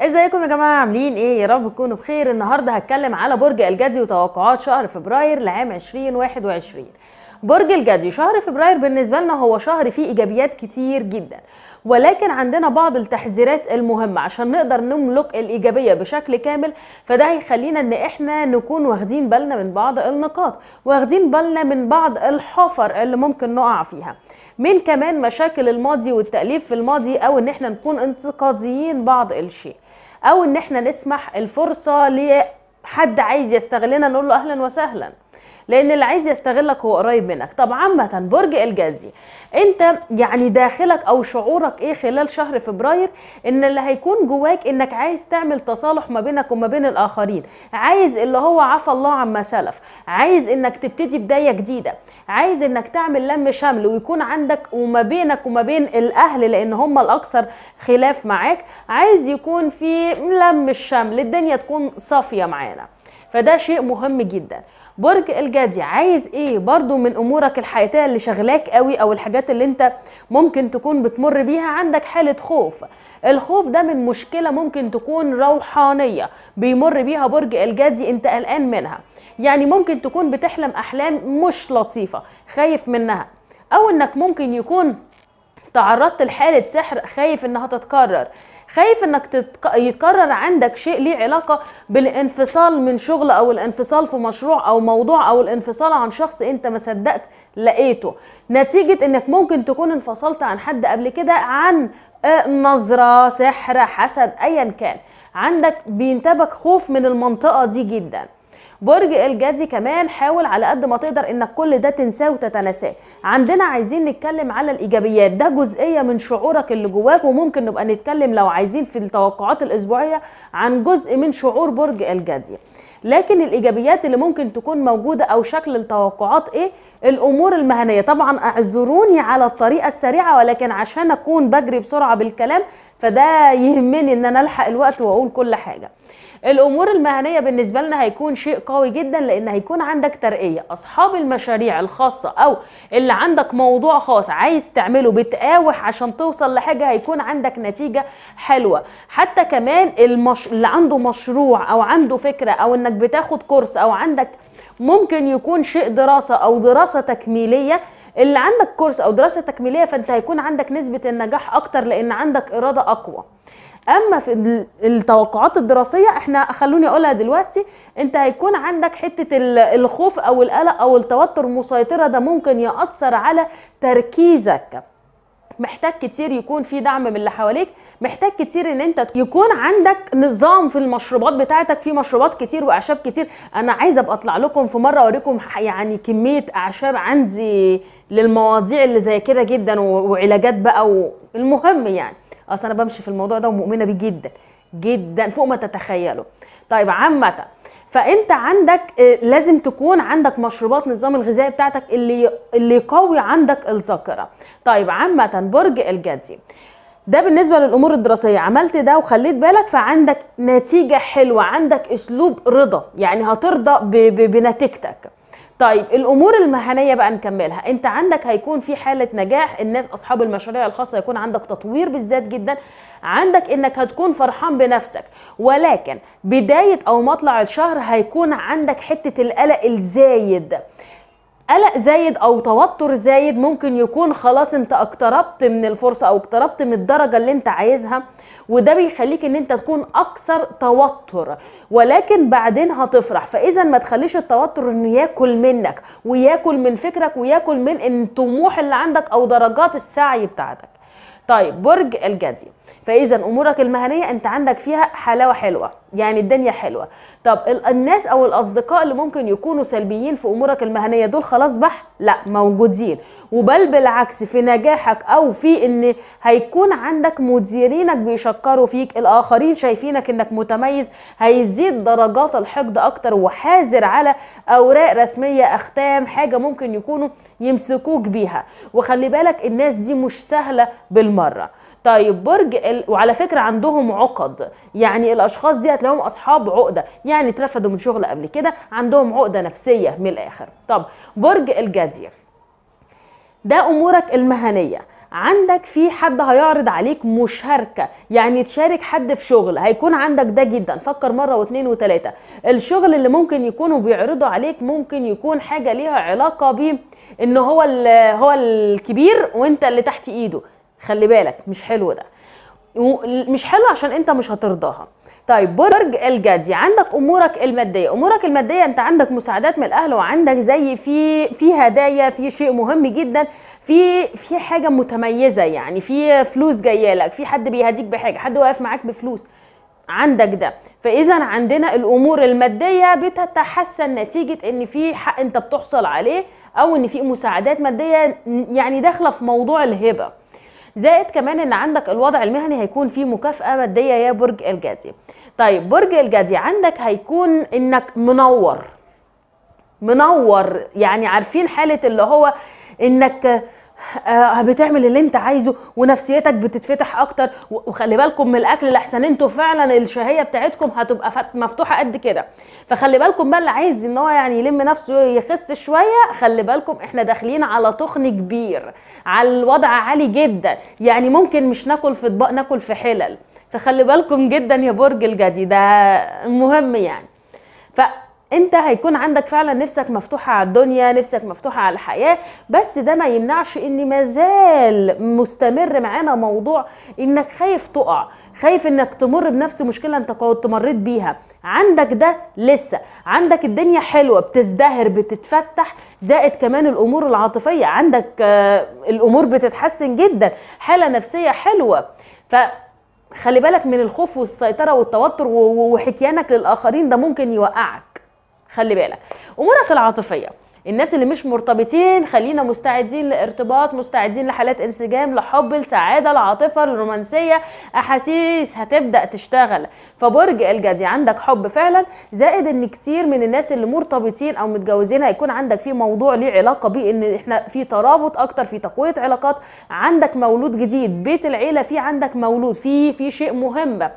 ازيكم يا جماعه عاملين ايه يا رب تكونوا بخير النهارده هتكلم على برج الجدي وتوقعات شهر فبراير لعام 2021 برج الجدي شهر فبراير بالنسبه لنا هو شهر فيه ايجابيات كتير جدا ولكن عندنا بعض التحذيرات المهمه عشان نقدر نملك الايجابيه بشكل كامل فده هيخلينا ان احنا نكون واخدين بالنا من بعض النقاط واخدين بالنا من بعض الحفر اللي ممكن نقع فيها من كمان مشاكل الماضي والتاليف في الماضي او ان احنا نكون انتقاديين بعض الشيء او ان احنا نسمح الفرصه لحد عايز يستغلنا نقول له اهلا وسهلا لان اللي عايز يستغلك هو قريب منك طب عامه برج الجدي انت يعني داخلك او شعورك ايه خلال شهر فبراير ان اللي هيكون جواك انك عايز تعمل تصالح ما بينك وما بين الاخرين عايز اللي هو عفى الله عما سلف عايز انك تبتدي بدايه جديده عايز انك تعمل لم شمل ويكون عندك وما بينك وما بين الاهل لان هم الاكثر خلاف معاك عايز يكون في لم الشمل الدنيا تكون صافيه معانا فده شيء مهم جدا برج الجدي عايز ايه برضو من امورك الحياتيه اللي شغلاك قوي او الحاجات اللي انت ممكن تكون بتمر بيها عندك حاله خوف الخوف ده من مشكله ممكن تكون روحانيه بيمر بيها برج الجدي انت قلقان منها يعني ممكن تكون بتحلم احلام مش لطيفه خايف منها او انك ممكن يكون تعرضت لحاله سحر خايف انها تتكرر خايف انك تتك... يتكرر عندك شيء ليه علاقه بالانفصال من شغل او الانفصال في مشروع او موضوع او الانفصال عن شخص انت ما صدقت لقيته نتيجه انك ممكن تكون انفصلت عن حد قبل كده عن آه، نظره سحر حسد ايا كان عندك بينتابك خوف من المنطقه دي جدا برج الجدي كمان حاول على قد ما تقدر انك كل ده تنساه وتتناساه عندنا عايزين نتكلم على الايجابيات ده جزئيه من شعورك اللي جواك وممكن نبقى نتكلم لو عايزين في التوقعات الاسبوعيه عن جزء من شعور برج الجدي لكن الايجابيات اللي ممكن تكون موجوده او شكل التوقعات ايه الامور المهنيه طبعا اعذروني على الطريقه السريعه ولكن عشان اكون بجري بسرعه بالكلام فده يهمني ان انا الحق الوقت واقول كل حاجه الامور المهنيه بالنسبه لنا هيكون شيء قوي جدا لان هيكون عندك ترقيه اصحاب المشاريع الخاصه او اللي عندك موضوع خاص عايز تعمله بتقاوح عشان توصل لحاجه هيكون عندك نتيجه حلوه حتى كمان المش... اللي عنده مشروع او عنده فكره او انك انك بتاخد كورس او عندك ممكن يكون شيء دراسه او دراسه تكميليه اللي عندك كورس او دراسه تكميليه فانت هيكون عندك نسبه النجاح اكتر لان عندك اراده اقوى اما في التوقعات الدراسيه احنا خلوني اقولها دلوقتي انت هيكون عندك حته الخوف او القلق او التوتر مسيطره ده ممكن ياثر على تركيزك محتاج كتير يكون في دعم من اللي حواليك محتاج كتير ان انت يكون عندك نظام في المشروبات بتاعتك في مشروبات كتير واعشاب كتير انا عايزه ابقى اطلع لكم في مره اوريكم يعني كميه اعشاب عندي للمواضيع اللي زي كده جدا وعلاجات بقى والمهم يعني اصل انا بمشي في الموضوع ده ومؤمنه بيه جدا جدا فوق ما تتخيلوا طيب عامه فانت عندك آه، لازم تكون عندك مشروبات نظام الغذائي بتاعتك اللي اللي يقوي عندك الذاكره طيب عامه برج الجدي ده بالنسبه للامور الدراسيه عملت ده وخليت بالك فعندك نتيجه حلوه عندك اسلوب رضا يعني هترضى بنتيجتك طيب الامور المهنيه بقى نكملها انت عندك هيكون في حاله نجاح الناس اصحاب المشاريع الخاصه يكون عندك تطوير بالذات جدا عندك انك هتكون فرحان بنفسك ولكن بدايه او مطلع الشهر هيكون عندك حته القلق الزايد قلق زايد او توتر زايد ممكن يكون خلاص انت اقتربت من الفرصه او اقتربت من الدرجه اللي انت عايزها وده بيخليك ان انت تكون اكثر توتر ولكن بعدين هتفرح فاذا ما تخليش التوتر انه ياكل منك وياكل من فكرك وياكل من الطموح اللي عندك او درجات السعي بتاعتك طيب برج الجدي فاذا امورك المهنيه انت عندك فيها حلاوه حلوه يعني الدنيا حلوه طب الناس او الاصدقاء اللي ممكن يكونوا سلبيين في امورك المهنيه دول خلاص بح لا موجودين وبل بالعكس في نجاحك او في ان هيكون عندك مديرينك بيشكروا فيك الاخرين شايفينك انك متميز هيزيد درجات الحقد اكتر وحاذر على اوراق رسميه اختام حاجه ممكن يكونوا يمسكوك بيها وخلي بالك الناس دي مش سهله بالمره طيب برج ال... وعلى فكره عندهم عقد يعني الاشخاص دي هتلاقيهم اصحاب عقده يعني اترفدوا من شغل قبل كده عندهم عقده نفسيه من الاخر طب برج الجدي ده امورك المهنيه عندك في حد هيعرض عليك مشاركه يعني تشارك حد في شغل هيكون عندك ده جدا فكر مره واثنين وثلاثه الشغل اللي ممكن يكونوا بيعرضوا عليك ممكن يكون حاجه ليها علاقه بيه ان هو هو الكبير وانت اللي تحت ايده خلي بالك مش حلو ده مش حلو عشان انت مش هترضاها طيب برج الجدي عندك امورك الماديه امورك الماديه انت عندك مساعدات من الاهل وعندك زي في في هدايا في شيء مهم جدا في في حاجه متميزه يعني في فلوس جايه لك في حد بيهديك بحاجه حد واقف معاك بفلوس عندك ده فاذا عندنا الامور الماديه بتتحسن نتيجه ان في حق انت بتحصل عليه او ان في مساعدات ماديه يعني داخله في موضوع الهبه زائد كمان ان عندك الوضع المهني هيكون فيه مكافاه ماديه يا برج الجدي طيب برج الجدي عندك هيكون انك منور منور يعني عارفين حاله اللي هو انك آه، بتعمل اللي انت عايزه ونفسيتك بتتفتح اكتر وخلي بالكم من الاكل لحسن انتوا فعلا الشهيه بتاعتكم هتبقى مفتوحه قد كده فخلي بالكم بقى اللي عايز ان هو يعني يلم نفسه يخس شويه خلي بالكم احنا داخلين على تخن كبير على الوضع عالي جدا يعني ممكن مش ناكل في اطباق ناكل في حلل فخلي بالكم جدا يا برج الجدي ده مهم يعني انت هيكون عندك فعلا نفسك مفتوحه على الدنيا نفسك مفتوحه على الحياه بس ده ما يمنعش ان مازال مستمر معانا موضوع انك خايف تقع خايف انك تمر بنفس مشكله انت كنت مريت بيها عندك ده لسه عندك الدنيا حلوه بتزدهر بتتفتح زائد كمان الامور العاطفيه عندك آه الامور بتتحسن جدا حاله نفسيه حلوه ف خلي بالك من الخوف والسيطره والتوتر وحكيانك للاخرين ده ممكن يوقعك خلي بالك امورك العاطفيه الناس اللي مش مرتبطين خلينا مستعدين لارتباط مستعدين لحالات انسجام لحب السعادة العاطفة الرومانسية احاسيس هتبدأ تشتغل فبرج الجدي عندك حب فعلا زائد ان كتير من الناس اللي مرتبطين او متجوزين هيكون عندك في موضوع ليه علاقة بيه ان احنا في ترابط اكتر في تقوية علاقات عندك مولود جديد بيت العيلة في عندك مولود في في شيء مهم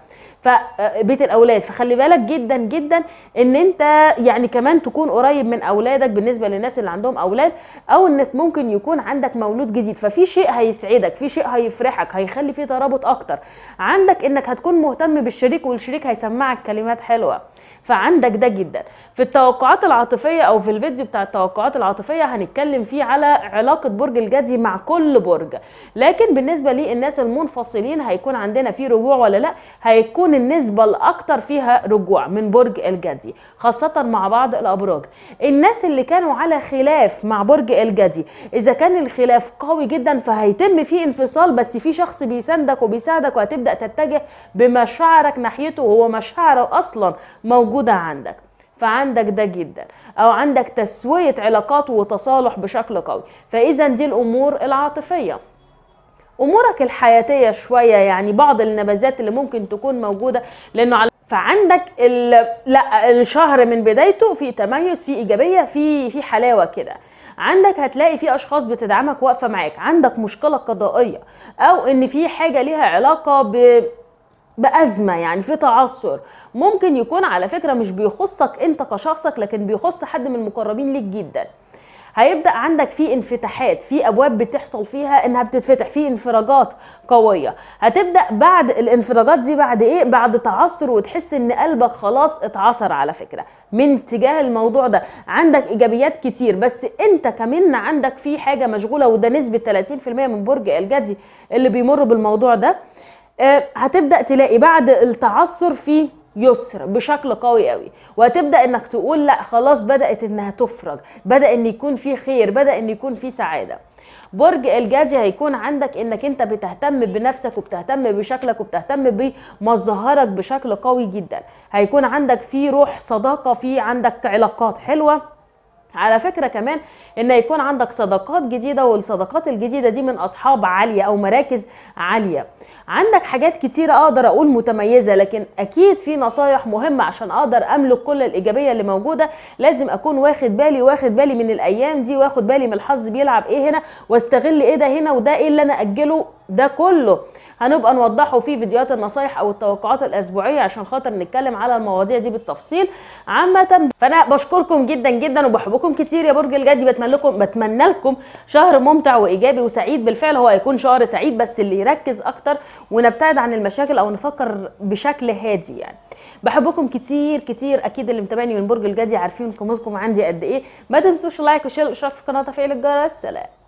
فبيت آه، الاولاد فخلي بالك جدا جدا ان انت يعني كمان تكون قريب من اولادك بالنسبه للناس اللي عندهم اولاد او انك ممكن يكون عندك مولود جديد ففي شيء هيسعدك في شيء هيفرحك هيخلي فيه ترابط اكتر عندك انك هتكون مهتم بالشريك والشريك هيسمعك كلمات حلوه فعندك ده جدا في التوقعات العاطفيه او في الفيديو بتاع التوقعات العاطفيه هنتكلم فيه على علاقه برج الجدي مع كل برج لكن بالنسبه للناس المنفصلين هيكون عندنا في رجوع ولا لا هيكون تكون النسبة الأكتر فيها رجوع من برج الجدي خاصة مع بعض الأبراج الناس اللي كانوا على خلاف مع برج الجدي إذا كان الخلاف قوي جدا فهيتم فيه انفصال بس في شخص بيساندك وبيساعدك وهتبدأ تتجه بمشاعرك ناحيته وهو مشاعره أصلا موجودة عندك فعندك ده جدا او عندك تسويه علاقات وتصالح بشكل قوي فاذا دي الامور العاطفيه امورك الحياتيه شويه يعني بعض النبذات اللي ممكن تكون موجوده لانه على فعندك لا الشهر من بدايته في تميز في ايجابيه في في حلاوه كده عندك هتلاقي في اشخاص بتدعمك واقفه معاك عندك مشكله قضائيه او ان في حاجه ليها علاقه ب بأزمة يعني في تعثر ممكن يكون على فكرة مش بيخصك انت كشخصك لكن بيخص حد من المقربين ليك جداً هيبدا عندك في انفتاحات في ابواب بتحصل فيها انها بتتفتح في انفراجات قويه هتبدا بعد الانفراجات دي بعد ايه بعد تعثر وتحس ان قلبك خلاص اتعصر على فكره من تجاه الموضوع ده عندك ايجابيات كتير بس انت كمان عندك في حاجه مشغوله وده نسبه 30% من برج الجدي اللي بيمر بالموضوع ده آه، هتبدا تلاقي بعد التعثر في يسر بشكل قوي قوي وهتبدا انك تقول لا خلاص بدات انها تفرج بدا ان يكون في خير بدا ان يكون في سعاده برج الجدي هيكون عندك انك انت بتهتم بنفسك وبتهتم بشكلك وبتهتم بمظهرك بشكل قوي جدا هيكون عندك في روح صداقه في عندك علاقات حلوه على فكره كمان ان يكون عندك صداقات جديده والصداقات الجديده دي من اصحاب عاليه او مراكز عاليه عندك حاجات كتيره اقدر اقول متميزه لكن اكيد في نصايح مهمه عشان اقدر املك كل الايجابيه اللي موجوده لازم اكون واخد بالي واخد بالي من الايام دي واخد بالي من الحظ بيلعب ايه هنا واستغل ايه ده هنا وده ايه اللي انا اجله ده كله هنبقى نوضحه في فيديوهات النصايح او التوقعات الاسبوعيه عشان خاطر نتكلم على المواضيع دي بالتفصيل عامه فانا بشكركم جدا جدا وبحبكم كتير يا برج الجدي بتمنى لكم بتمنى لكم شهر ممتع وايجابي وسعيد بالفعل هو هيكون شهر سعيد بس اللي يركز اكتر ونبتعد عن المشاكل او نفكر بشكل هادي يعني بحبكم كتير كتير اكيد اللي متابعني من برج الجدي عارفين قيمتكم عندي قد ايه ما تنسوش لايك وشير والاشتراك في القناه وتفعيل الجرس سلام